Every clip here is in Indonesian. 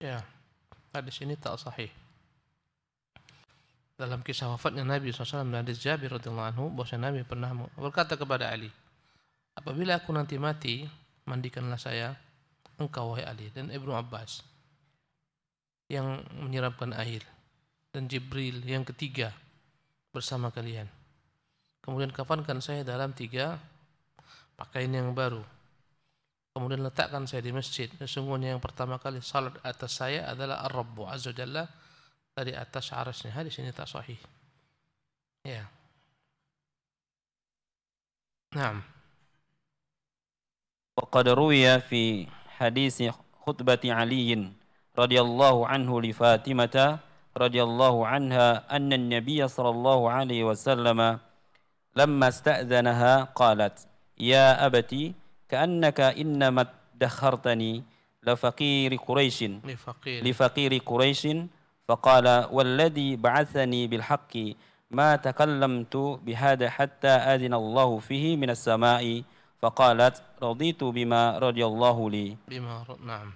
Ya, hadis ini tak sahih. Dalam kisah wafatnya Nabi SAW hadis Jabir anhu bahwa Nabi pernah berkata kepada Ali, apabila aku nanti mati, mandikanlah saya engkau wahai Ali dan Ibnu Abbas yang menyerapkan air dan Jibril yang ketiga bersama kalian. Kemudian kafankan saya dalam tiga pakaian yang baru Kemudian letakkan saya di masjid. Sesungguhnya yang pertama kali salat atas saya adalah Ar-Rabbu Azza Jalla tadi atas arasnya. Hadis ini tak sahih. Ya. Naam. Wa qad ruya fi hadis khutbati Aliin radhiyallahu anhu li Fatimah radhiyallahu anha anna an-nabiy sallallahu alaihi wasallam lamma sta'dhanaha qalat ya abati كأنك إنما ادخرتني لفقير قريش لفقير, لفقير قريش فقال والذي بعثني بالحق ما تكلمت بهذا حتى آذن الله فيه من السماء فقالت رضيت بما رضي الله لي بما نعم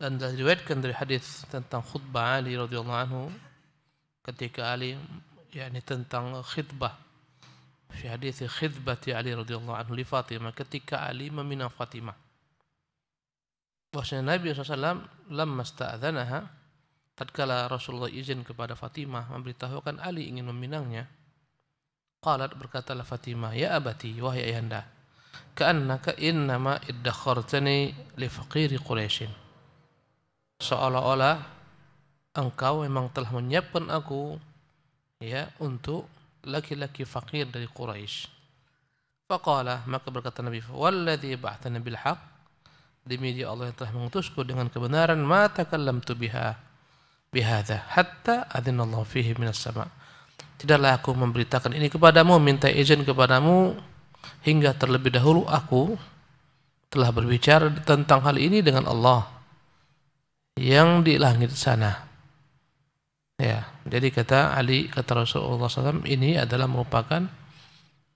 dan diriwayatkan dari hadis tentang khutbah Ali radhiyallahu anhu ketika Ali yakni tentang khutbah fi hadis khidbati Ali radhiyallahu anhu li Fatimah ketika Ali meminang Fatimah bahwasanya Nabi SAW lamma sta'adzanaha tatkala Rasulullah izin kepada Fatimah memberitahukan Ali ingin meminangnya qalat berkatalah Fatimah ya abati wahai ayahanda ka'annaka innama iddakhartani li faqiri Quraisyin seolah-olah engkau memang telah menyiapkan aku ya untuk laki-laki fakir dari Quraisy. Faqala maka berkata Nabi, "Wallazi ba'athana bil haqq" Demi dia Allah yang telah mengutusku dengan kebenaran, "Ma takallamtu biha bihadza hatta adzina Allah fihi minas sama." Tidaklah aku memberitakan ini kepadamu, minta izin kepadamu hingga terlebih dahulu aku telah berbicara tentang hal ini dengan Allah yang di langit sana. Ya, jadi kata Ali kata Rasulullah SAW ini adalah merupakan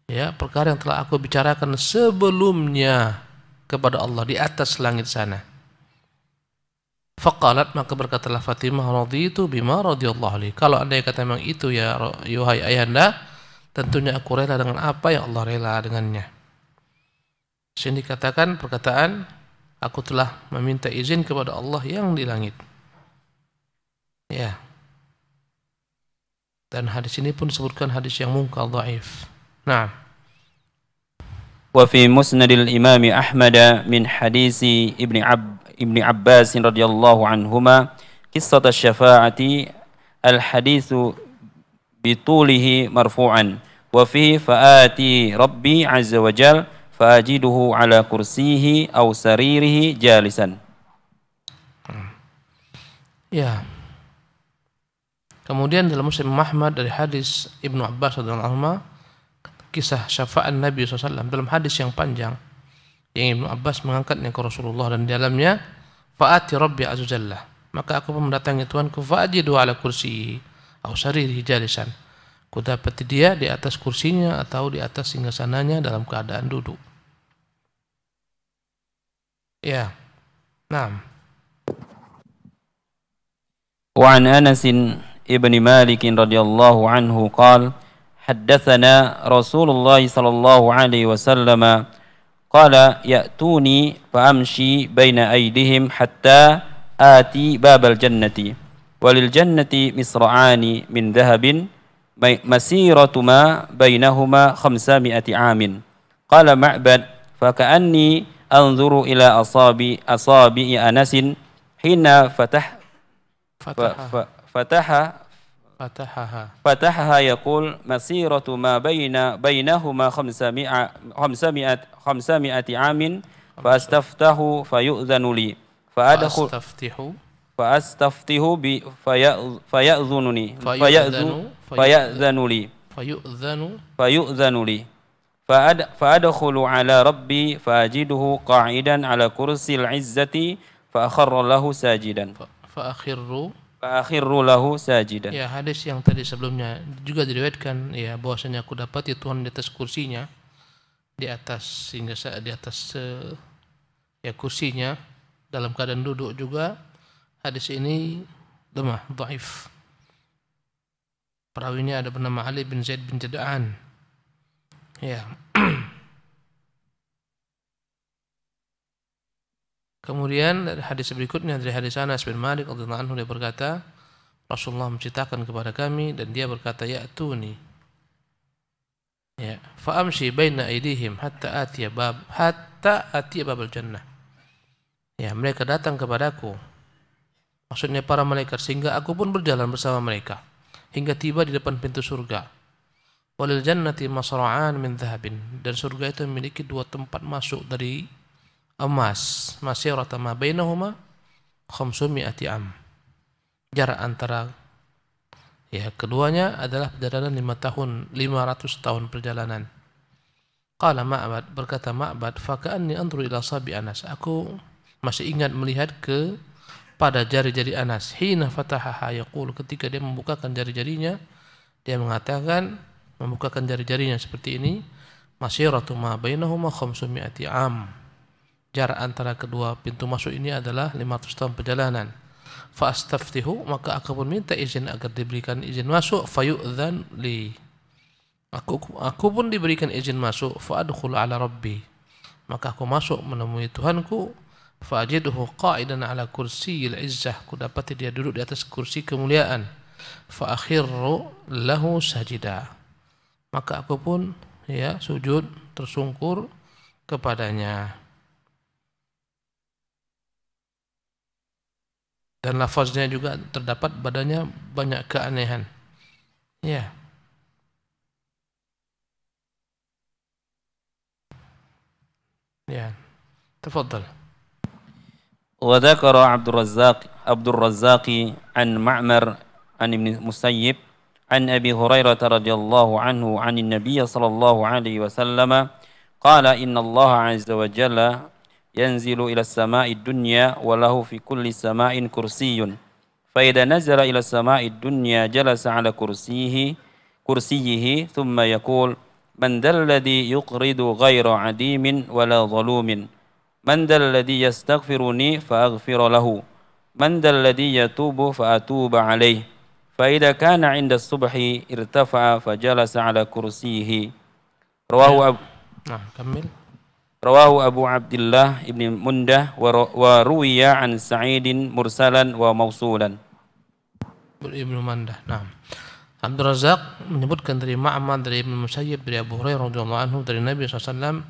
ya perkara yang telah aku bicarakan sebelumnya kepada Allah di atas langit sana. Fakalat maka berkatalah Fatimah itu bima radhiyallahu Kalau anda kata memang itu ya yuhai ayanda, tentunya aku rela dengan apa yang Allah rela dengannya. Sini dikatakan perkataan aku telah meminta izin kepada Allah yang di langit. Ya, dan hadis ini pun disebutkan hadis yang mungkal dhaif. Nah. Wa fi musnadil Imam Ahmad min hadis ibni Ab Ibnu Abbas radhiyallahu anhuma kisah asy-syafa'ati al-haditsu bitulihi marfu'an wa fihi fa'ati rabbi azza wa jal fa'ajiduhu ala kursihi aw saririhi jalisan. Ya, Kemudian dalam Muslim Muhammad dari hadis Ibnu Abbas radhiyallahu anhu kisah syafaat Nabi SAW dalam hadis yang panjang yang Ibnu Abbas mengangkatnya ke Rasulullah dan di dalamnya fa'ati rabbi azujallah maka aku pun mendatangi Tuhanku fa'ajidu ala kursi au sariri jalisan ku dapati dia di atas kursinya atau di atas singgasananya dalam keadaan duduk ya nah وعن أنس ابن مالك رضي الله عنه قال حدثنا رسول الله صلى الله عليه وسلم قال يأتوني فأمشي بين أيديهم حتى آتي باب الجنة وللجنة مصرعان من ذهب مسيرة ما بينهما خمسمائة عام قال معبد فكأني أنظر إلى أصابي أصابي أنس حين فتح, فتح, فتح فتح فتحها فتحها يقول مسيرة ما بين بينهما 500 500 500 عام فأستفتح فيؤذن لي فأدخل فأستفتح فأستفتح فيأذنني فيأذن فيأذن لي فيؤذن فيؤذن لي فأد فأدخل على ربي فأجده قاعدا على كرسي العزة فأخر له ساجدا فأخر fa'akhiru lahu sajidan. Ya, hadis yang tadi sebelumnya juga diriwayatkan ya bahwasanya aku dapat ya, Tuhan di atas kursinya di atas sehingga saat di atas ya kursinya dalam keadaan duduk juga hadis ini lemah, dhaif. Perawinya ada bernama Ali bin Zaid bin Jada'an. Ya. Kemudian dari hadis berikutnya dari hadis Anas bin Malik radhiyallahu anhu dia berkata, Rasulullah menceritakan kepada kami dan dia berkata ya nih Ya, faamsi baina aidihim hatta atiya bab hatta atiya babal jannah. Ya, mereka datang kepadaku. Maksudnya para malaikat sehingga aku pun berjalan bersama mereka hingga tiba di depan pintu surga. Walil jannati masra'an min dhahabin dan surga itu memiliki dua tempat masuk dari emas masirata ma bainahuma ati am. Jarak antara ya keduanya adalah perjalanan lima tahun 500 tahun perjalanan. Qala Ma'bad berkata Ma'bad faka'anni anzuru ila sabi Anas. Aku masih ingat melihat ke pada jari-jari Anas hina fatahaha yaqul ketika dia membukakan jari-jarinya dia mengatakan membukakan jari-jarinya seperti ini masyiratu ma bainahuma ati am jarak antara kedua pintu masuk ini adalah 500 tahun perjalanan. Fa'astaftihu maka aku pun minta izin agar diberikan izin masuk fayu'dzan li. Aku aku pun diberikan izin masuk fa'adkhulu ala rabbi. Maka aku masuk menemui Tuhanku fa'ajiduhu qa'idan ala kursi izzah. Ku dapati dia duduk di atas kursi kemuliaan. Fa'akhirru lahu sajida. Maka aku pun ya sujud tersungkur kepadanya. dan lafaznya juga terdapat padanya banyak keanehan. Ya. Ya. تفضل. وذكر عبد الرزاق عبد الرزاق عن معمر عن ابن مسيب عن أبي هريرة رضي الله عنه عن النبي صلى الله عليه وسلم قال إن الله عز وجل ينزل إلى السماء الدنيا وله في كل سماء كرسي فإذا نزل إلى السماء الدنيا جلس على كرسيه كرسيه ثم يقول من ذا الذي يقرض غير عديم ولا ظلوم من ذا الذي يستغفرني فأغفر له من ذا الذي يتوب فأتوب عليه فإذا كان عند الصبح ارتفع فجلس على كرسيه رواه أبو نعم كمل Rawahu Abu Abdullah ibn Mundah wa ruwiya an Sa'idin mursalan wa mausulan. Ibnu Mundah. Naam. Abdul Razak menyebutkan dari Ma'mad dari Ibnu Musayyib dari Abu Hurairah radhiyallahu anhu dari Nabi SAW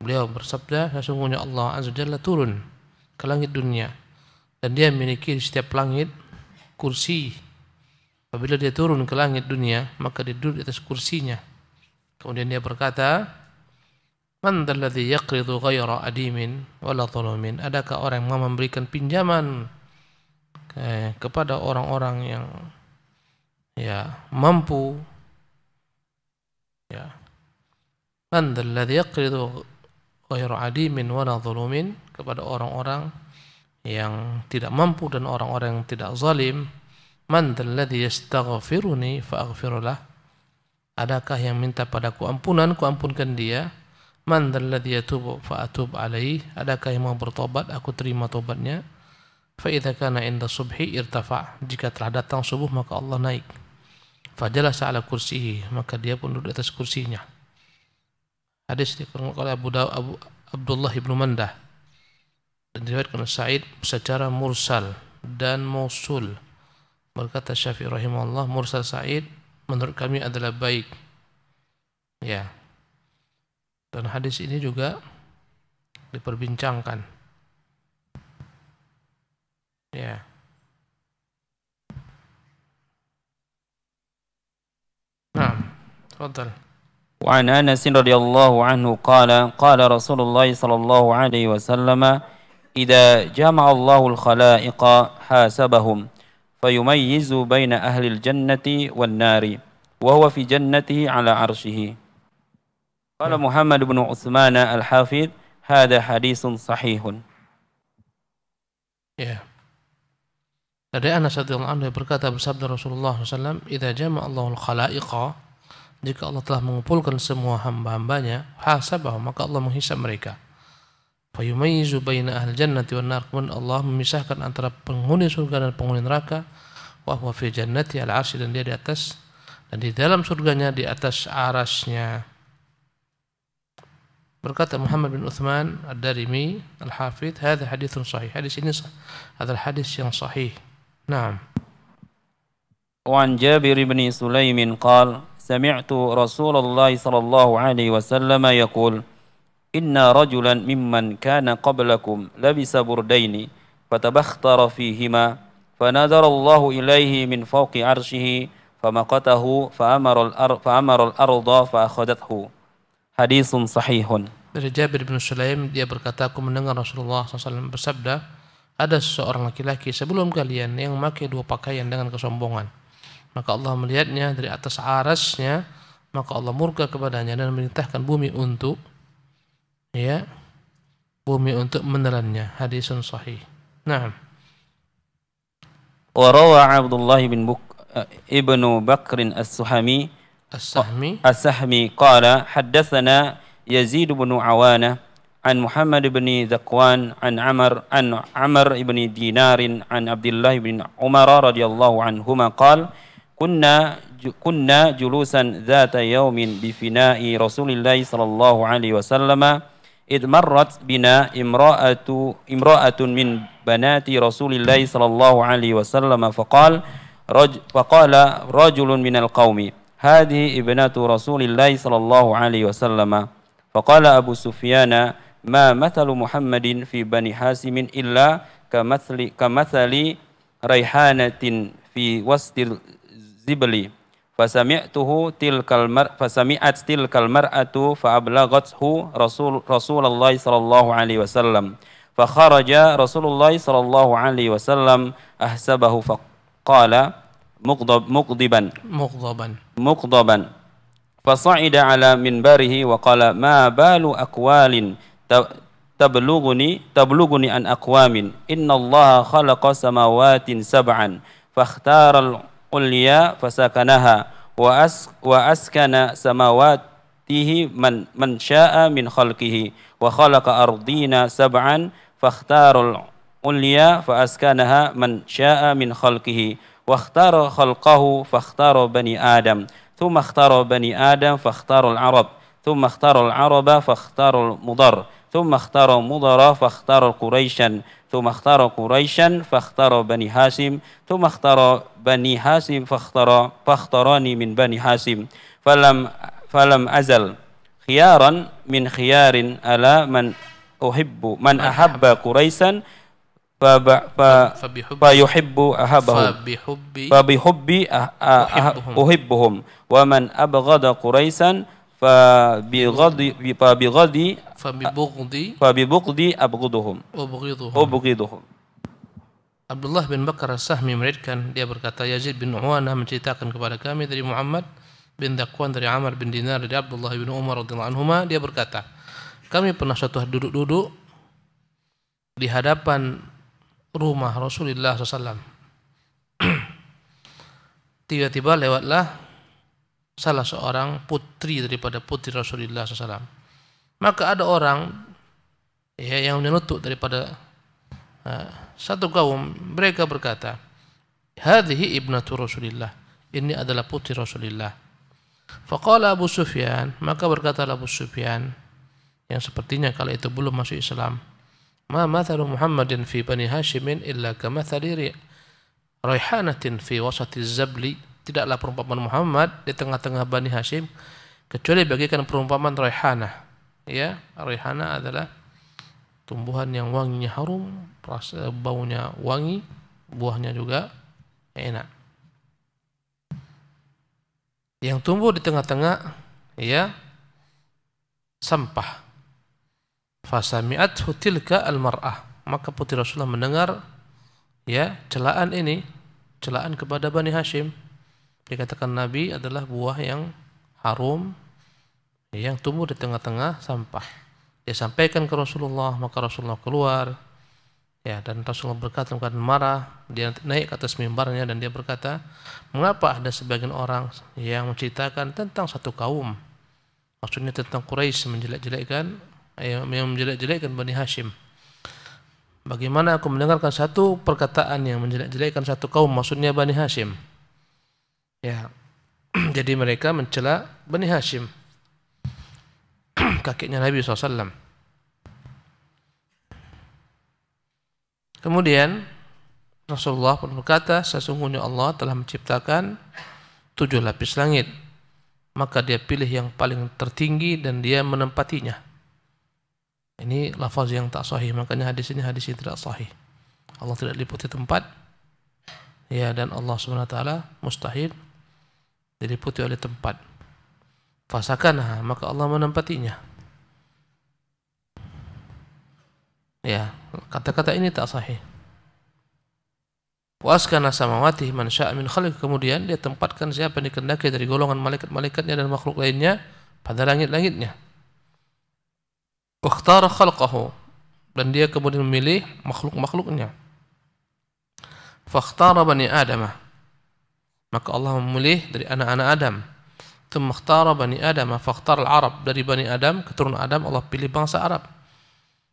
beliau bersabda sesungguhnya Allah azza jalla turun ke langit dunia dan dia memiliki di setiap langit kursi apabila dia turun ke langit dunia maka dia duduk di atas kursinya kemudian dia berkata Man kredo yaqridu ghayra adimin wala zulumin? Adakah orang yang memberikan pinjaman eh, kepada orang-orang yang ya mampu ya man kredo yaqridu ghayra adimin wala zulumin kepada orang-orang yang tidak mampu dan orang-orang yang tidak zalim man alladhi yastaghfiruni fa'aghfirlah adakah yang minta padaku ampunan kuampunkan dia Man dia yatubu fa atub alaih? Adakah yang mau bertobat? Aku terima tobatnya. Fa idza kana inda subhi irtafa. Jika telah datang subuh maka Allah naik. Fajalasa ala kursihi, maka dia pun duduk atas kursinya. Hadis dikeluarkan oleh Abu, Daw, Abu Abdullah ibnu Mandah dan diriwayatkan Sa'id secara mursal dan mausul. Berkata Syafi'i rahimahullah, mursal Sa'id menurut kami adalah baik. Ya, Dan hadis ini juga diperbincangkan. Ya. Nah, تفضل. وعن أنس رضي الله عنه قال قال رسول الله صلى الله عليه وسلم إذا جمع الله الخلائق حاسبهم فيميز بين أهل الجنة والنار وهو في جنته على عرشه Qala Muhammad bin Utsman Al-Hafidh, "Hada hadisun sahihun." Ya. Dari Anas radhiyallahu anhu berkata bersabda Rasulullah SAW, "Idza jama Allahul khalaiqa" Jika Allah telah mengumpulkan semua hamba-hambanya, hasabah maka Allah menghisab mereka. Fayumayyizu baina ahli jannati wan nar. Kemudian Allah memisahkan antara penghuni surga dan penghuni neraka. Wa huwa fi jannati al-arsy dan dia di atas dan di dalam surganya di atas arasnya. berkata Muhammad bin Uthman Ad-Darimi al hafid hadha hadithun sahih hadis ini هذا الحديث yang sahih نعم وعن جابر بن سليم قال سمعت رسول الله صلى الله عليه وسلم يقول إن رجلا ممن كان قبلكم لبس بردين فتبختر فيهما فنذر الله إليه من فوق عرشه فمقته فأمر, فأمر الأرض فأخذته hadisun sahihun. Dari Jabir bin Sulaim dia berkata aku mendengar Rasulullah SAW bersabda ada seseorang laki-laki sebelum kalian yang memakai dua pakaian dengan kesombongan. Maka Allah melihatnya dari atas arasnya maka Allah murka kepadanya dan memerintahkan bumi untuk ya bumi untuk menelannya. Hadisun sahih. Nah. rawa Abdullah bin Buk, eh, Ibnu Bakrin As-Suhami السهمي السهمي قال حدثنا يزيد بن عوانة عن محمد بن ذكوان عن عمر عن عمر بن دينار عن عبد الله بن عمر رضي الله عنهما قال كنا كنا جلوسا ذات يوم بفناء رسول الله صلى الله عليه وسلم إذ مرت بنا امرأة امرأة من بنات رسول الله صلى الله عليه وسلم فقال رج فقال رجل من القوم هذه ابنة رسول الله صلى الله عليه وسلم فقال أبو سفيان ما مثل محمد في بني حاسم إلا كمثل, كمثل ريحانة في وسط الزبل فسمعته تلك المر فسمعت تلك المرأة فأبلغته رسول رسول الله صلى الله عليه وسلم فخرج رسول الله صلى الله عليه وسلم أحسبه فقال مغضب مغضبا مغضبا مقضبا فصعد على منبره وقال ما بال أقوال تبلغني تبلغني عن أقوام إن الله خلق سماوات سبعا فاختار العليا فسكنها وأسكن سماواته من من شاء من خلقه وخلق أرضين سبعا فاختار العليا فأسكنها من شاء من خلقه واختار خلقه فاختار بني آدم ثم اختار بني آدم فاختار العرب ثم اختار العرب فاختار المضر ثم اختار مضر فاختار قريشا ثم اختار قريشا فاختار بني هاشم ثم اختار بني هاشم فاختار فاختارني من بني هاشم فلم فلم أزل خيارا من خيار ألا من أحب من أحب قريشا fayuhibbu ahabahum fabihubbi uhibbuhum wa man abghada quraisan fabighadi fabighadi fabibughdi abghiduhum ubghiduhum Abdullah bin Bakar As-Sahmi meriwayatkan dia berkata Yazid bin Uwana menceritakan kepada kami dari Muhammad bin Dakwan dari Amr bin Dinar dari Abdullah bin Umar radhiyallahu anhuma dia berkata kami pernah suatu duduk-duduk di hadapan rumah Rasulullah SAW. Tiba-tiba lewatlah salah seorang putri daripada putri Rasulullah SAW. Maka ada orang ya, yang menutup daripada uh, satu kaum, mereka berkata, Hadihi ibnatu Rasulillah. Ini adalah putri Rasulullah. Faqala Abu Sufyan, maka berkatalah Abu Sufyan, yang sepertinya kalau itu belum masuk Islam, ما مثل محمد في Bani Hashimin illa kamathali raihanatin fi wasati zabli tidaklah perumpamaan Muhammad di tengah-tengah Bani Hashim kecuali bagikan perumpamaan raihana ya raihana adalah tumbuhan yang wanginya harum rasa baunya wangi buahnya juga enak yang tumbuh di tengah-tengah ya sampah Fasami'at hutilka al-mar'ah. Maka putri Rasulullah mendengar ya celaan ini, celaan kepada Bani Hashim. Dikatakan Nabi adalah buah yang harum yang tumbuh di tengah-tengah sampah. Dia sampaikan ke Rasulullah, maka Rasulullah keluar. Ya, dan Rasulullah berkata bukan marah, dia naik ke atas mimbarnya dan dia berkata, "Mengapa ada sebagian orang yang menceritakan tentang satu kaum?" Maksudnya tentang Quraisy menjelek-jelekkan yang menjelek-jelekkan Bani Hashim. Bagaimana aku mendengarkan satu perkataan yang menjelek-jelekkan satu kaum, maksudnya Bani Hashim. Ya, jadi mereka mencela Bani Hashim, kakeknya Nabi SAW. Kemudian Rasulullah pun berkata, sesungguhnya Allah telah menciptakan tujuh lapis langit. Maka dia pilih yang paling tertinggi dan dia menempatinya. Ini lafaz yang tak sahih, makanya hadis ini hadis yang tidak sahih. Allah tidak diliputi tempat. Ya, dan Allah Subhanahu wa taala mustahil diliputi oleh tempat. Fasakana, maka Allah menempatinya. Ya, kata-kata ini tak sahih. Waskana samawati man sya'a min khalik. Kemudian dia tempatkan siapa yang dikehendaki dari golongan malaikat-malaikatnya dan makhluk lainnya pada langit-langitnya. Waktara khalqahu dan dia kemudian memilih makhluk-makhluknya. Fakhtara bani Adam. Maka Allah memilih dari anak-anak Adam. ikhtara bani Adam, fakhtara al-Arab dari bani Adam, keturunan Adam Allah pilih bangsa Arab.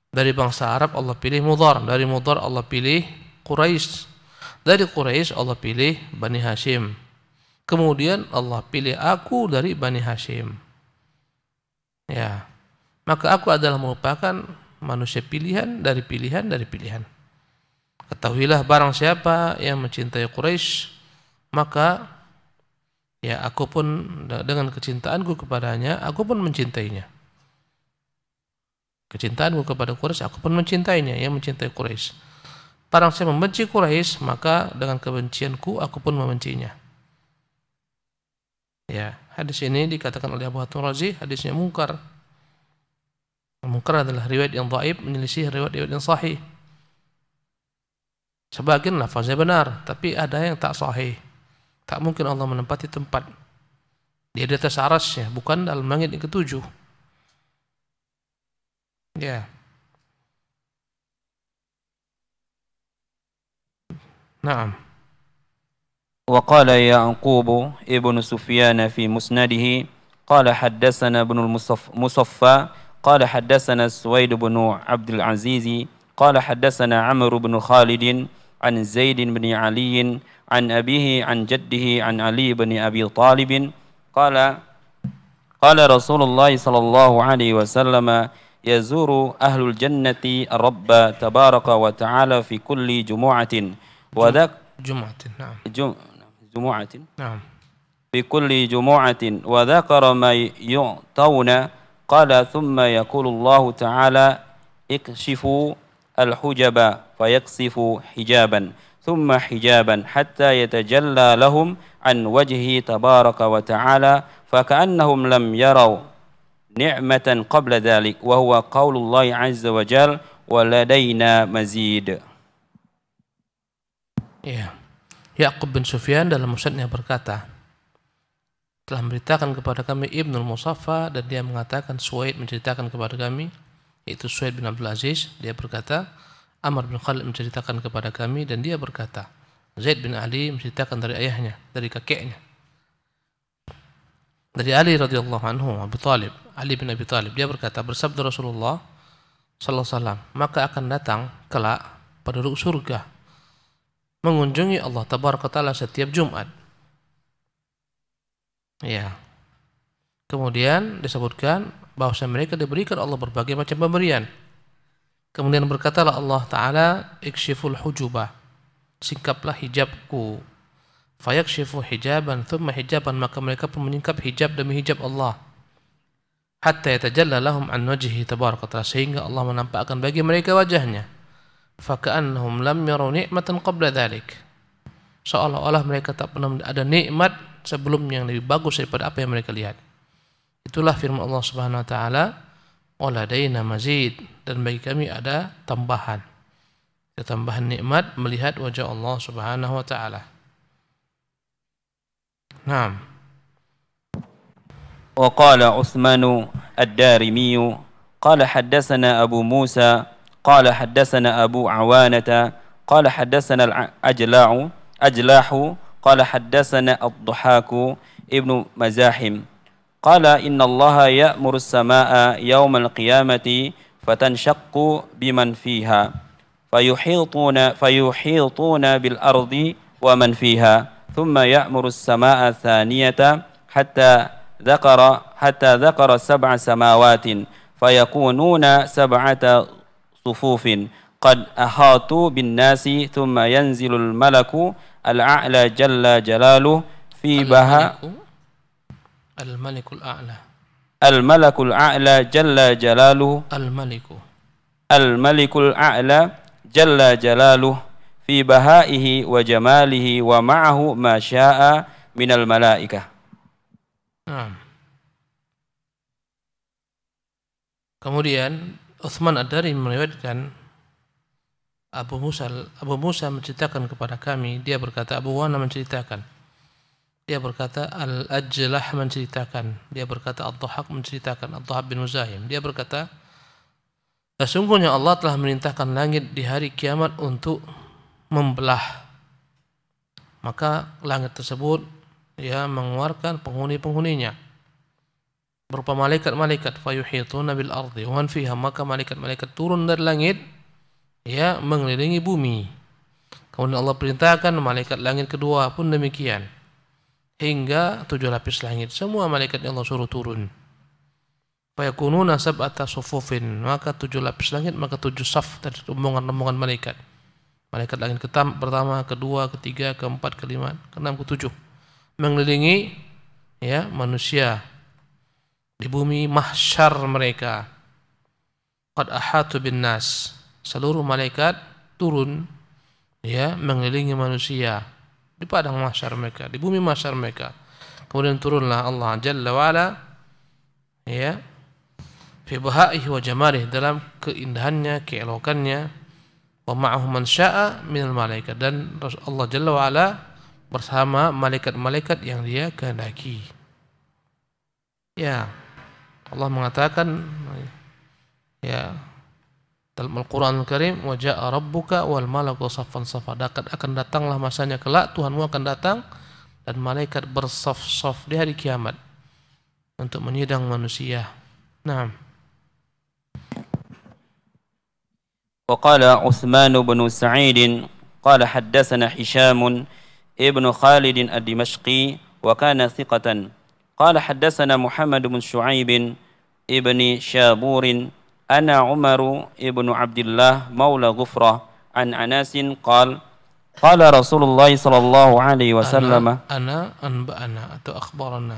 Dari bangsa Arab Allah pilih Mudhar, dari Mudhar Allah pilih Quraisy. Dari Quraisy Allah pilih Bani Hashim. Kemudian Allah pilih aku dari Bani Hashim. Ya maka aku adalah merupakan manusia pilihan dari pilihan dari pilihan. Ketahuilah barang siapa yang mencintai Quraisy, maka ya aku pun dengan kecintaanku kepadanya, aku pun mencintainya. Kecintaanku kepada Quraisy, aku pun mencintainya, yang mencintai Quraisy. Barang saya membenci Quraisy, maka dengan kebencianku aku pun membencinya. Ya, hadis ini dikatakan oleh Abu Hatim Razi, hadisnya mungkar mungkar adalah riwayat yang dhaif menyelisih riwayat-riwayat yang sahih. Sebagian lafaznya benar, tapi ada yang tak sahih. Tak mungkin Allah menempati tempat di atas arasnya, bukan dalam langit yang ketujuh. Ya. Naam. ya anqubu ibnu سفيان fi musnadihi قال حدثنا ibnu Musaffa. قال حدثنا سويد بن عبد العزيز قال حدثنا عمرو بن خالد عن زيد بن علي عن أبيه عن جده عن علي بن أبي طالب قال قال رسول الله صلى الله عليه وسلم يزور أهل الجنة الرب تبارك وتعالى في كل جمعة وذك جمعة نعم جم جمعة نعم في كل جمعة وذكر ما يعطون قال ثم يقول الله تعالى اكشفوا الحجب فيكشفوا حجابا ثم حجابا حتى يتجلى لهم عن وجهه تبارك وتعالى فكأنهم لم يروا نعمة قبل ذلك وهو قول الله عز وجل ولدينا مزيد يعقوب بن bin Sufyan dalam musnadnya berkata, telah memberitakan kepada kami Ibnu Musaffa dan dia mengatakan Suaid menceritakan kepada kami itu Suaid bin Abdul Aziz dia berkata Amr bin Khalid menceritakan kepada kami dan dia berkata Zaid bin Ali menceritakan dari ayahnya dari kakeknya dari Ali radhiyallahu anhu Abu Talib Ali bin Abi Talib dia berkata bersabda Rasulullah sallallahu alaihi wasallam maka akan datang kelak penduduk surga mengunjungi Allah tabaraka taala setiap Jumat Ya. Kemudian disebutkan bahwa mereka diberikan Allah berbagai macam pemberian. Kemudian berkatalah Allah Ta'ala, Iksyiful hujubah, singkaplah hijabku. Fayakshifu hijaban, thumma hijaban, maka mereka pun menyingkap hijab demi hijab Allah. Hatta yatajalla lahum an wajhi tabarakatah, sehingga Allah menampakkan bagi mereka wajahnya. Faka'annahum lam yaru ni'matan qabla dhalik. Seolah-olah mereka tak pernah ada nikmat sebelumnya yang lebih bagus daripada apa yang mereka lihat. Itulah firman Allah Subhanahu wa taala, "Waladaina mazid" dan bagi kami ada tambahan. Ada tambahan nikmat melihat wajah Allah Subhanahu wa taala. Naam. Utsman Ad-Darimi qala haddatsana Abu Musa قال حدثنا أبو عوانة قال حدثنا الأجلاع أجلاح قال حدثنا الضحاك ابن مزاحم قال إن الله يأمر السماء يوم القيامة فتنشق بمن فيها فيحيطون فيحيطون بالأرض ومن فيها ثم يأمر السماء الثانية حتى ذكر حتى ذكر سبع سماوات فيكونون سبعة صفوف qad ahatu bin nasi thumma yanzilul malaku al-a'la jalla jalaluh fi baha al-malikul a'la al-malikul a'la jalla jalaluh al-maliku al-malikul a'la jalla jalaluh fi bahaihi wa jamalihi wa ma'ahu ma syaa minal malaika Kemudian Uthman Ad-Dari meriwayatkan Abu Musa Abu Musa menceritakan kepada kami dia berkata Abu Wana menceritakan dia berkata Al-Ajlah menceritakan dia berkata Al dhahak menceritakan Al dhahak bin Muzahim dia berkata sesungguhnya Allah telah merintahkan langit di hari kiamat untuk membelah maka langit tersebut ya mengeluarkan penghuni-penghuninya berupa malaikat-malaikat fayuhituna bil ardi wanfiha maka malaikat-malaikat turun dari langit ya mengelilingi bumi. Kemudian Allah perintahkan malaikat langit kedua pun demikian. Hingga tujuh lapis langit. Semua malaikat yang Allah suruh turun. Fayakununa sab'ata sufufin. Maka tujuh lapis langit, maka tujuh saf dari rombongan-rombongan malaikat. Malaikat langit ketam, pertama, kedua, ketiga, keempat, kelima, keenam, ketujuh. Mengelilingi ya manusia di bumi mahsyar mereka. Qad ahatu bin nas seluruh malaikat turun ya mengelilingi manusia di padang mahsyar mereka, di bumi mahsyar mereka. Kemudian turunlah Allah Jalla wa ala, ya fi bahaihi wa jamalihi dalam keindahannya, keelokannya. Wa ma'ahu man sya'a minal malaikat dan Allah Jalla wa ala bersama malaikat-malaikat yang dia kehendaki. Ya. Allah mengatakan ya dalam Al-Quran Al-Karim, wajah Rabbuka wal malaku safan safa. akan datanglah masanya kelak, Tuhanmu akan datang dan malaikat bersaf-saf di hari kiamat untuk menyidang manusia. Nah. وقال عثمان بن سعيد قال حدثنا هشام ابن خالد الدمشقي وكان ثقة قال حدثنا محمد بن شعيب ابن شابور أنا عمر ابن عبد الله مولى غفرة عن أنس قال قال رسول الله صلى الله عليه وسلم أنا أنبأنا أتو أخبرنا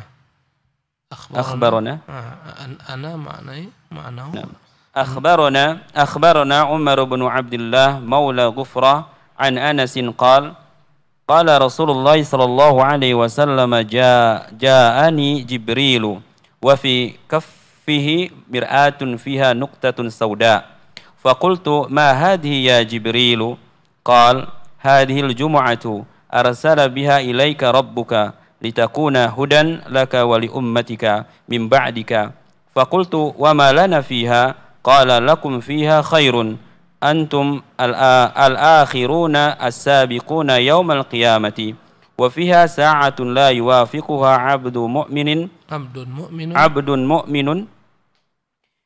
أخبرنا, أخبرنا آه، أنا معناه معناه نعم. أخبرنا أخبرنا عمر بن عبد الله مولى غفرة عن أنس قال قال رسول الله صلى الله عليه وسلم جاء جاءني جبريل وفي كف فيه مرآة فيها نقطة سوداء فقلت ما هذه يا جبريل قال هذه الجمعة أرسل بها إليك ربك لتكون هدى لك ولأمتك من بعدك فقلت وما لنا فيها قال لكم فيها خير أنتم الآخرون السابقون يوم القيامة وفيها ساعة لا يوافقها عبد مؤمن عبد مؤمن عبد مؤمن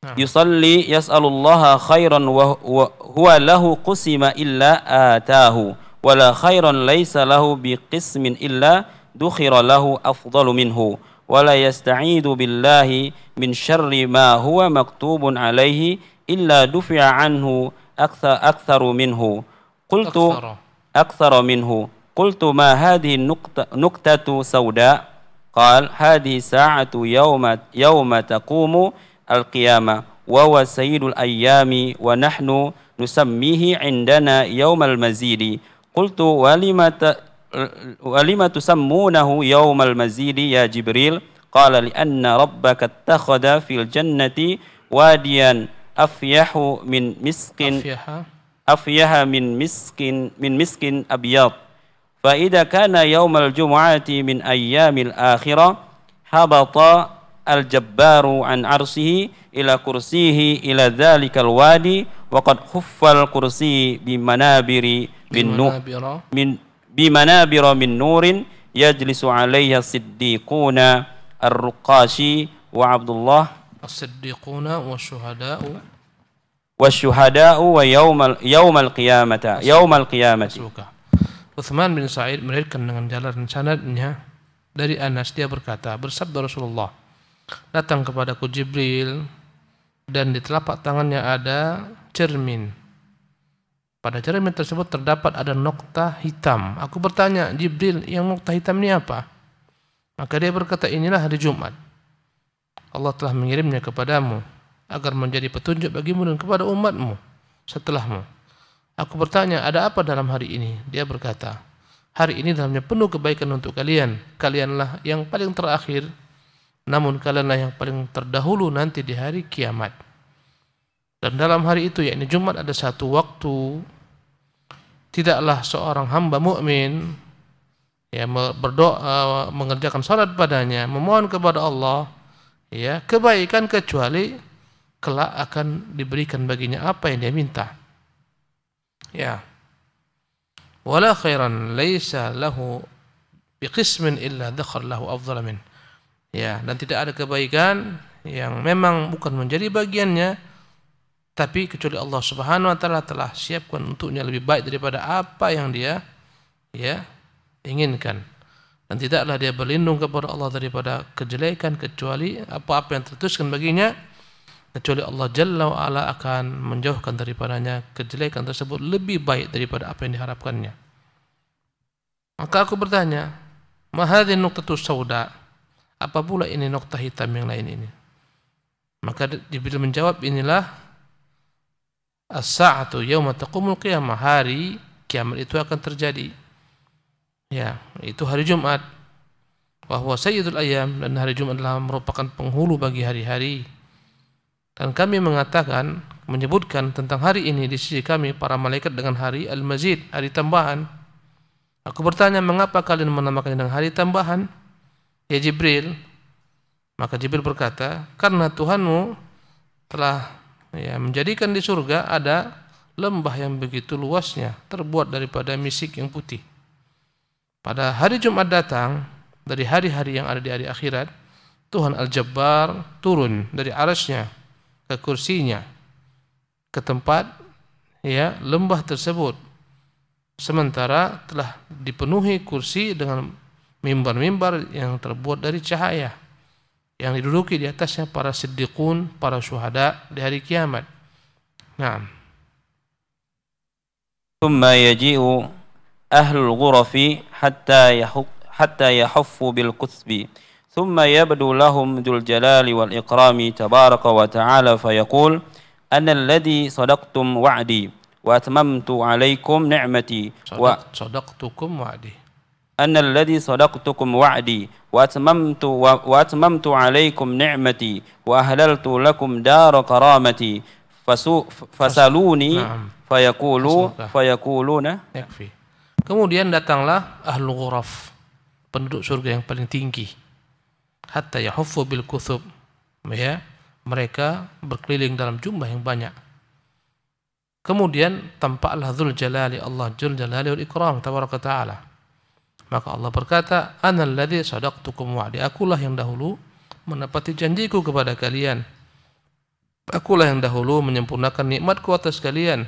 نعم. يصلي يسأل الله خيرا وهو له قسم إلا آتاه ولا خيرا ليس له بقسم إلا دخر له أفضل منه ولا يستعيد بالله من شر ما هو مكتوب عليه إلا دفع عنه أكثر, أكثر منه قلت أكثر, أكثر منه قلت ما هذه النقطة نقطة سوداء قال هذه ساعة يوم, يوم تقوم القيامة وهو سيد الأيام ونحن نسميه عندنا يوم المزيد قلت ولم ولم تسمونه يوم المزيد يا جبريل قال لأن ربك اتخذ في الجنة واديا أفيح من مسك أفيح, من مسك من مسك أبيض فإذا كان يوم الجمعة من أيام الآخرة هبط al-jabbaru an arsihi ila kursihi ila dhalikal wadi wa qad huffal kursi bi manabiri nur min bi manabira min nurin yajlisu alaiha siddiquna ar-ruqashi wa Abdullah as-siddiquna wa syuhada'u wa syuhada'u wa yaumal yaumal qiyamata yaumal qiyamati Uthman bin Sa'id meriwayatkan dengan jalan sanadnya dari Anas dia berkata bersabda Rasulullah Datang kepadaku Jibril dan di telapak tangannya ada cermin. Pada cermin tersebut terdapat ada nokta hitam. Aku bertanya, Jibril, yang nokta hitam ini apa? Maka dia berkata, inilah hari Jumat. Allah telah mengirimnya kepadamu agar menjadi petunjuk bagimu dan kepada umatmu setelahmu. Aku bertanya, ada apa dalam hari ini? Dia berkata, hari ini dalamnya penuh kebaikan untuk kalian. Kalianlah yang paling terakhir namun kalianlah yang paling terdahulu nanti di hari kiamat. Dan dalam hari itu yakni Jumat ada satu waktu tidaklah seorang hamba mukmin ya berdoa mengerjakan salat padanya memohon kepada Allah ya kebaikan kecuali kelak akan diberikan baginya apa yang dia minta. Ya. Wala khairan laisa lahu biqismin illa dhakhar lahu afdhal minhu ya dan tidak ada kebaikan yang memang bukan menjadi bagiannya tapi kecuali Allah Subhanahu wa taala telah siapkan untuknya lebih baik daripada apa yang dia ya inginkan dan tidaklah dia berlindung kepada Allah daripada kejelekan kecuali apa-apa yang tertuliskan baginya kecuali Allah Jalla wa ala akan menjauhkan daripadanya kejelekan tersebut lebih baik daripada apa yang diharapkannya maka aku bertanya ma hadhihi nuqtatu sauda apa pula ini nokta hitam yang lain ini? Maka Jibril menjawab inilah as-sa'atu yawma taqumul qiyamah hari kiamat itu akan terjadi. Ya, itu hari Jumat. Bahwa Sayyidul Ayam dan hari Jumat adalah merupakan penghulu bagi hari-hari. Dan kami mengatakan, menyebutkan tentang hari ini di sisi kami para malaikat dengan hari Al-Mazid, hari tambahan. Aku bertanya, mengapa kalian menamakannya dengan hari tambahan? Ya Jibril, maka Jibril berkata, karena Tuhanmu telah ya, menjadikan di surga ada lembah yang begitu luasnya, terbuat daripada misik yang putih. Pada hari Jumat datang, dari hari-hari yang ada di hari akhirat, Tuhan Al-Jabbar turun dari arasnya ke kursinya ke tempat ya lembah tersebut sementara telah dipenuhi kursi dengan mimbar-mimbar yang terbuat dari cahaya yang diduduki di atasnya para siddiqun, para syuhada di hari kiamat. Naam. ثم يجيء أهل الغرف حتى يحق حتى يحفوا بالقثب ثم يبدو لهم ذو الجلال والإكرام تبارك وتعالى فيقول أنا الذي صدقتم وعدي وأتممت عليكم نعمتي صدق صدقتكم وعدي أن الذي صدقتكم وعدي وأتممت, وأتممت عليكم نعمتي وأهللت لكم دار كرامتي fasaluni nah. fayakulu fayakuluna Kemudian datanglah ahlu ghuraf, penduduk surga yang paling tinggi. Hatta yahuffu bil kuthub. Ya, mereka berkeliling dalam jumlah yang banyak. Kemudian tampaklah Dzul Jalali Allah Dzul Jalali wal Ikram tabaraka taala. Maka Allah berkata, Analladhi sadaqtukum wa'di." Akulah yang dahulu menepati janjiku kepada kalian. Akulah yang dahulu menyempurnakan nikmatku atas kalian.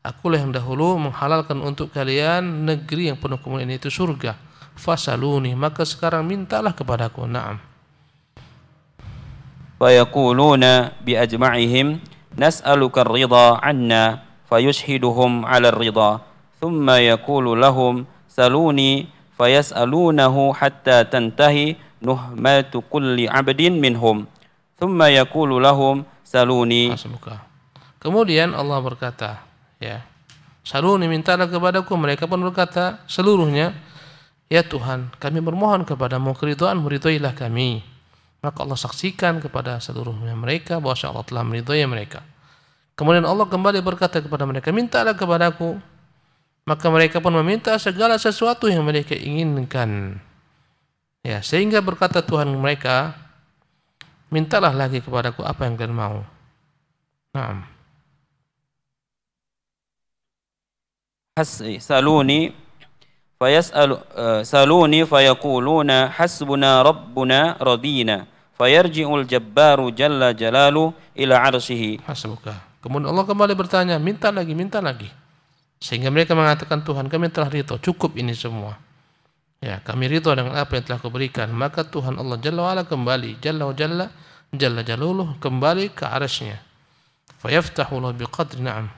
Akulah yang dahulu menghalalkan untuk kalian negeri yang penuh kemuliaan itu surga. Fasaluni, maka sekarang mintalah kepadaku. Naam. Fayaquluna bi nas'aluka rida 'anna fayushhiduhum 'ala rida. Thumma yaqulu lahum saluni فيسألونه حتى تنتهي نهمة كل عبد منهم ثم يقول لهم سلوني Kemudian Allah berkata, ya, saluni mintalah kepadaku. Mereka pun berkata seluruhnya, ya Tuhan, kami bermohon kepadamu keridhaan meridhoilah kami. Maka Allah saksikan kepada seluruhnya mereka bahwa Allah telah meridhoi mereka. Kemudian Allah kembali berkata kepada mereka, mintalah kepadaku maka mereka pun meminta segala sesuatu yang mereka inginkan. Ya, sehingga berkata Tuhan mereka, mintalah lagi kepadaku apa yang kalian mau. Nah. Saluni fayas'alu saluni fayakuluna hasbuna rabbuna radina fayarji'ul jabbaru jalla jalalu ila arsihi. Hasbuka. Kemudian Allah kembali bertanya, minta lagi, minta lagi. Sehingga mereka mengatakan Tuhan kami telah rito, cukup ini semua. Ya, kami rito dengan apa yang telah Kuberikan Maka Tuhan Allah Jalla wa'ala kembali. Jalla wa Jalla, Jalla Jaluluh kembali ke arasnya. Fayaftahu Allah biqadri na'am.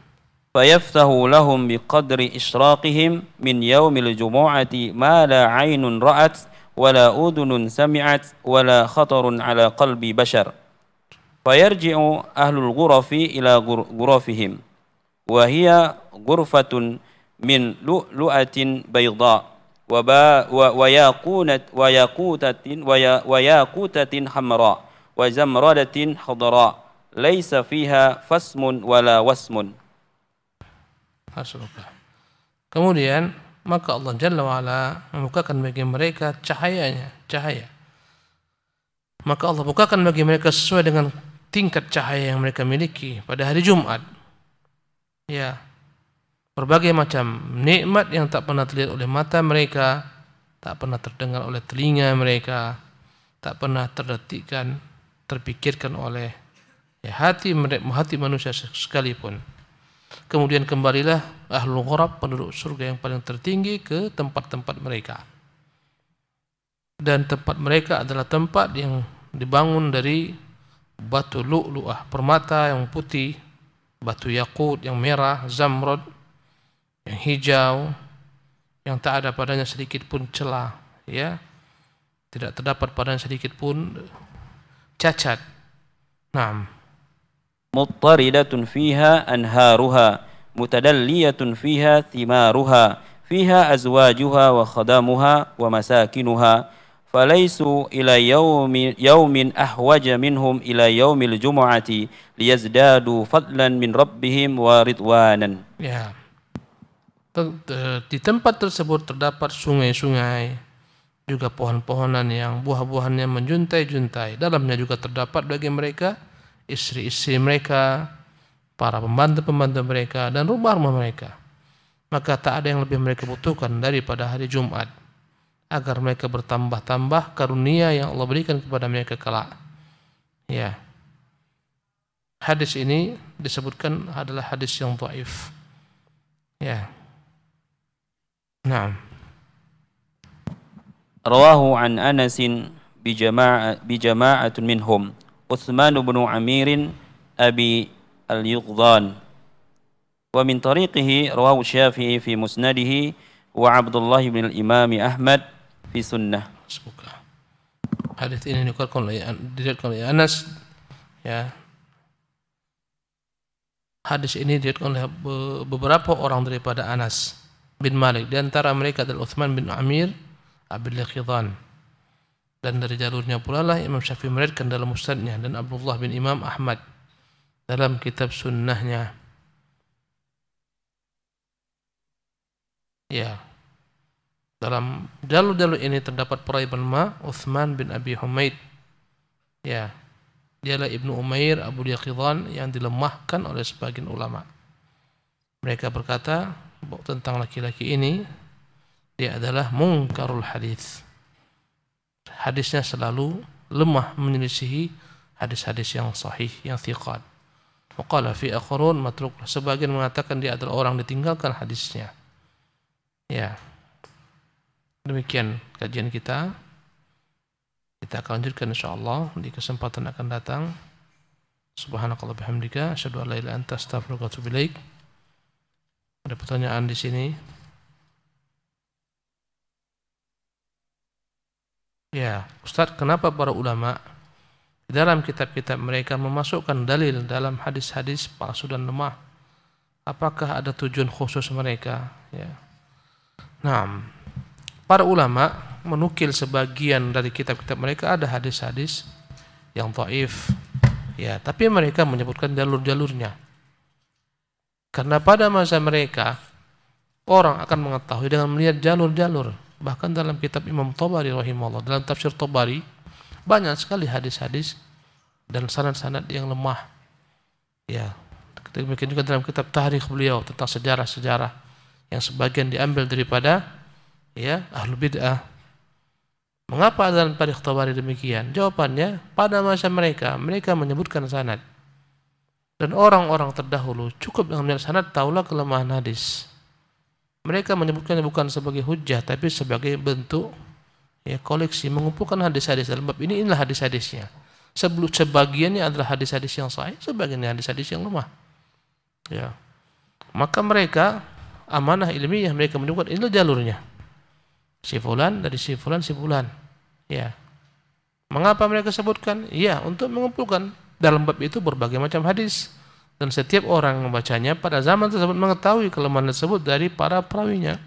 فيفتح لهم بقدر إشراقهم من يوم الجمعة ما la عين رأت ولا أذن سمعت ولا خطر على قلب بشر فيرجع أهل الغرف إلى غرفهم Wahia ghurfatun min lu'atin bayda wa ba wa yaqunat wa yaqutatin ya, wa yaqutatin hamra wa zamradatin khadra laisa fiha fasmun wala wasmun. Hasbullah. Kemudian maka Allah Jalla wa'ala membukakan bagi mereka cahayanya, cahaya. Maka Allah bukakan bagi mereka sesuai dengan tingkat cahaya yang mereka miliki pada hari Jumat ya berbagai macam nikmat yang tak pernah terlihat oleh mata mereka, tak pernah terdengar oleh telinga mereka, tak pernah terdetikkan, terpikirkan oleh ya, hati hati manusia sekalipun. Kemudian kembalilah ahlul ghurab penduduk surga yang paling tertinggi ke tempat-tempat mereka. Dan tempat mereka adalah tempat yang dibangun dari batu lu'lu'ah, permata yang putih batu yakut yang merah, zamrud yang hijau yang tak ada padanya sedikit pun celah, ya. Tidak terdapat padanya sedikit pun cacat. Naam. Muttaridatun fiha anharuha, mutadalliyatun fiha thimaruha, fiha azwajuha wa khadamuha wa masakinuha falaisu ila yaumi yaumin ahwaja minhum ila yaumil jumu'ati liyazdadu fadlan min rabbihim wa ridwanan. Ya. Di tempat tersebut terdapat sungai-sungai, juga pohon-pohonan yang buah-buahannya menjuntai-juntai. Dalamnya juga terdapat bagi mereka istri-istri mereka, para pembantu-pembantu mereka, dan rumah-rumah mereka. Maka tak ada yang lebih mereka butuhkan daripada hari Jumat agar mereka bertambah-tambah karunia yang Allah berikan kepada mereka kelak. Ya. Hadis ini disebutkan adalah hadis yang dhaif. Ya. Naam. Rawahu an Anas bi jama'a bi jama'atun minhum Utsman bin Amir Abi Al-Yughdan wa min tariqihi rawahu Syafi'i fi musnadih wa Abdullah bin Imam Ahmad fi sunnah. Semoga. Hadis ini diriwayatkan oleh diriwayatkan oleh Anas ya. Hadis ini diriwayatkan oleh beberapa orang daripada Anas bin Malik di antara mereka adalah Uthman bin Amir Abil Khidan dan dari jalurnya pula lah Imam Syafi'i meriwayatkan dalam musnadnya dan Abdullah bin Imam Ahmad dalam kitab sunnahnya. Ya, dalam jalur-jalur ini terdapat peraih ma Uthman bin Abi Humaid. Ya, dialah Ibnu Umair Abu Yaqidhan yang dilemahkan oleh sebagian ulama. Mereka berkata tentang laki-laki ini, dia adalah mungkarul hadis. Hadisnya selalu lemah menyelisihi hadis-hadis yang sahih, yang thiqat. Waqala fi akhurun matruk. Sebagian mengatakan dia adalah orang ditinggalkan hadisnya. Ya, Demikian kajian kita. Kita akan lanjutkan insyaAllah di kesempatan akan datang. Subhanakallah bihamdika. Asyadu ala ila anta astagfirullahaladzim. Ada pertanyaan di sini. Ya, Ustaz, kenapa para ulama di dalam kitab-kitab mereka memasukkan dalil dalam hadis-hadis palsu dan lemah? Apakah ada tujuan khusus mereka? Ya. Nah, Para ulama menukil sebagian dari kitab-kitab mereka ada hadis-hadis yang taif. Ya, tapi mereka menyebutkan jalur-jalurnya. Karena pada masa mereka orang akan mengetahui dengan melihat jalur-jalur. Bahkan dalam kitab Imam Tobari rahimahullah, dalam tafsir Tobari banyak sekali hadis-hadis dan sanad-sanad yang lemah. Ya, demikian juga dalam kitab Tarikh beliau tentang sejarah-sejarah yang sebagian diambil daripada ya ahlu bid'ah. Mengapa adzan pada Khattari demikian? Jawabannya pada masa mereka mereka menyebutkan sanad. Dan orang-orang terdahulu cukup dengan melihat sanad taulah kelemahan hadis. Mereka menyebutkannya bukan sebagai hujah tapi sebagai bentuk ya koleksi mengumpulkan hadis-hadis dalam bab ini inilah hadis-hadisnya. Sebelum sebagiannya adalah hadis-hadis yang sahih, sebagiannya hadis-hadis yang lemah. Ya. Maka mereka amanah ilmiah mereka menyebutkan inilah jalurnya si fulan dari si fulan si fulan ya mengapa mereka sebutkan ya untuk mengumpulkan dalam bab itu berbagai macam hadis dan setiap orang membacanya pada zaman tersebut mengetahui kelemahan tersebut dari para perawinya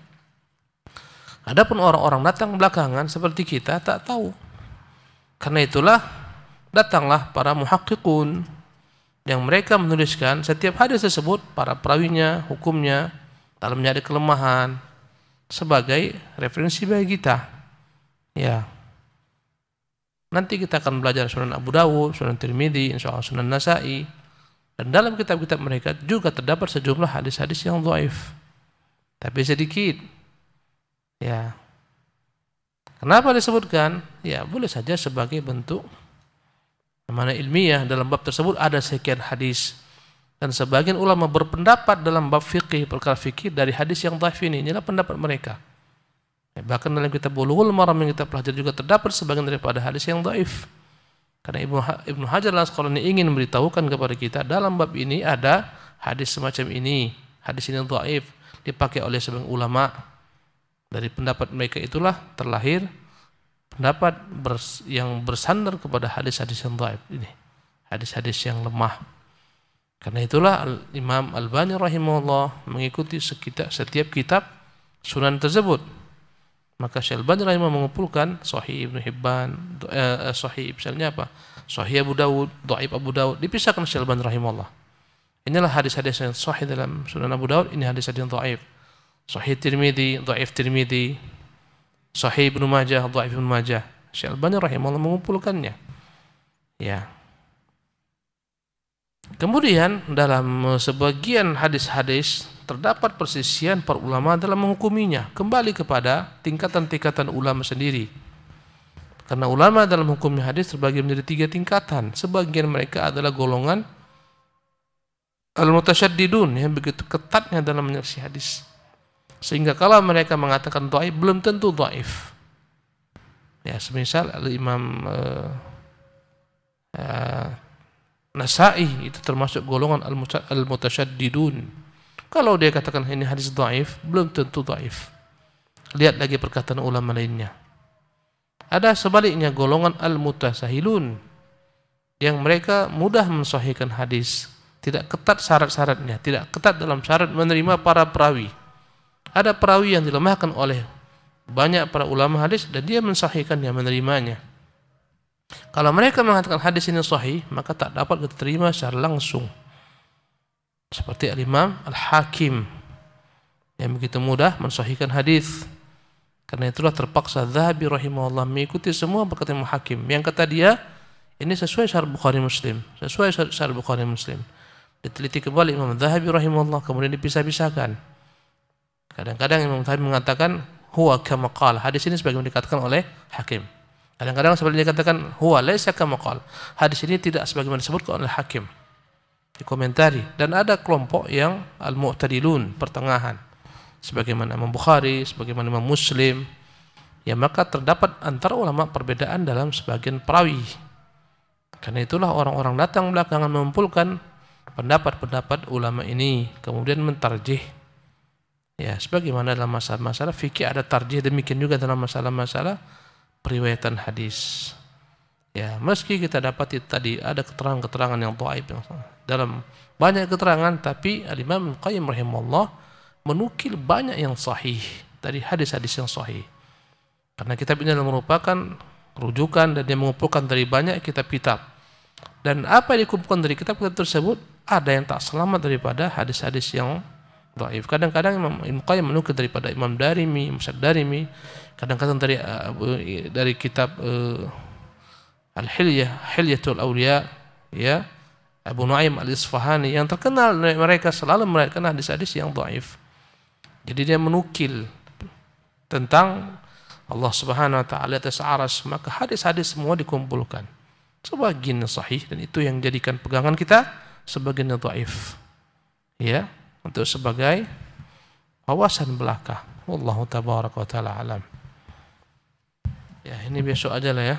adapun orang-orang datang belakangan seperti kita tak tahu karena itulah datanglah para muhakkikun yang mereka menuliskan setiap hadis tersebut para perawinya hukumnya dalamnya ada kelemahan sebagai referensi bagi kita. Ya. Nanti kita akan belajar Sunan Abu Dawud, Sunan Tirmidzi, insya Allah Sunan Nasai. Dan dalam kitab-kitab mereka juga terdapat sejumlah hadis-hadis yang dhaif. Tapi sedikit. Ya. Kenapa disebutkan? Ya, boleh saja sebagai bentuk mana ilmiah dalam bab tersebut ada sekian hadis dan sebagian ulama berpendapat dalam bab fikih perkara fikih dari hadis yang dhaif ini. Inilah pendapat mereka. Eh, bahkan dalam kitab Bulughul Maram yang kita pelajari juga terdapat sebagian daripada hadis yang dhaif. Karena Ibnu Ibnu Hajar Al-Asqalani ingin memberitahukan kepada kita dalam bab ini ada hadis semacam ini. Hadis ini dhaif dipakai oleh sebagian ulama. Dari pendapat mereka itulah terlahir pendapat yang bersandar kepada hadis-hadis yang dhaif ini. Hadis-hadis yang lemah. Karena itulah Imam Al-Bani rahimahullah mengikuti sekitar, setiap kitab sunan tersebut. Maka Syekh Al-Bani rahimah mengumpulkan Sahih ibnu Hibban, eh, eh, Sahih misalnya apa? Sahih Abu Dawud, Dhaif Abu Dawud, dipisahkan Syekh Al-Bani rahimahullah. Inilah hadis-hadis yang sahih dalam Sunan Abu Dawud, ini hadis-hadis yang dhaif. Sahih Tirmidzi, dhaif Tirmidzi, Sahih Ibnu Majah, dhaif Ibnu Majah. Syekh al bani rahimahullah mengumpulkannya. Ya. Kemudian dalam eh, sebagian hadis-hadis terdapat persisian para ulama dalam menghukuminya kembali kepada tingkatan-tingkatan ulama sendiri. Karena ulama dalam hukum hadis terbagi menjadi tiga tingkatan. Sebagian mereka adalah golongan al-mutasyaddidun yang begitu ketatnya dalam menyaksi hadis. Sehingga kalau mereka mengatakan dhaif belum tentu dhaif. Ya, semisal Imam uh, eh, uh, eh, Nasai itu termasuk golongan al-mutasyaddidun. Kalau dia katakan ini hadis dhaif, belum tentu dhaif. Lihat lagi perkataan ulama lainnya. Ada sebaliknya golongan al-mutasahilun yang mereka mudah mensahihkan hadis, tidak ketat syarat-syaratnya, tidak ketat dalam syarat menerima para perawi. Ada perawi yang dilemahkan oleh banyak para ulama hadis dan dia mensahihkan mensahihkannya, menerimanya. Kalau mereka mengatakan hadis ini sahih, maka tak dapat diterima secara langsung. Seperti Al-Imam Al-Hakim yang begitu mudah mensahihkan hadis. Karena itulah terpaksa Zahabi rahimahullah mengikuti semua perkataan Imam Hakim. Yang kata dia, ini sesuai syar Bukhari Muslim. Sesuai syar Bukhari Muslim. Diteliti kembali Imam Zahabi rahimahullah, kemudian dipisah-pisahkan. Kadang-kadang Imam Zahabi mengatakan, huwa kamaqal. Hadis ini sebagaimana dikatakan oleh Hakim. Kadang-kadang seperti dikatakan huwa laisa kama Hadis ini tidak sebagaimana disebutkan oleh hakim. Dikomentari dan ada kelompok yang al-mu'tadilun, pertengahan. Sebagaimana Imam Bukhari, sebagaimana Imam Muslim. Ya maka terdapat antara ulama perbedaan dalam sebagian perawi. Karena itulah orang-orang datang belakangan mengumpulkan pendapat-pendapat ulama ini kemudian mentarjih ya sebagaimana dalam masalah-masalah fikih ada tarjih demikian juga dalam masalah-masalah periwayatan hadis. Ya, meski kita dapati tadi ada keterangan-keterangan yang dhaif yang dalam banyak keterangan tapi Al-Imam Qayyim rahimahullah menukil banyak yang sahih dari hadis-hadis yang sahih. Karena kitab ini merupakan rujukan dan dia mengumpulkan dari banyak kitab-kitab. Dan apa yang dikumpulkan dari kitab-kitab tersebut ada yang tak selamat daripada hadis-hadis yang dhaif. Kadang-kadang Imam Qayyim menukil daripada Imam Darimi, Imam Darimi, kadang-kadang dari eh, dari kitab uh, Al-Hilyah, Hilyatul Auliya, ya. Abu Nuaim Al-Isfahani yang terkenal mereka selalu mereka hadis-hadis yang dhaif. Jadi dia menukil tentang Allah Subhanahu wa taala atas aras, maka hadis-hadis semua dikumpulkan. Sebagian sahih dan itu yang jadikan pegangan kita sebagian dhaif. Ya, untuk sebagai wawasan belaka. Wallahu tabaraka wa taala alam. Ya, ini besok aja lah ya.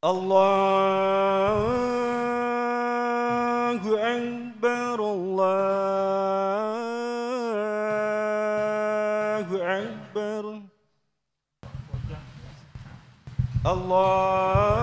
Allah أكبر الله Allah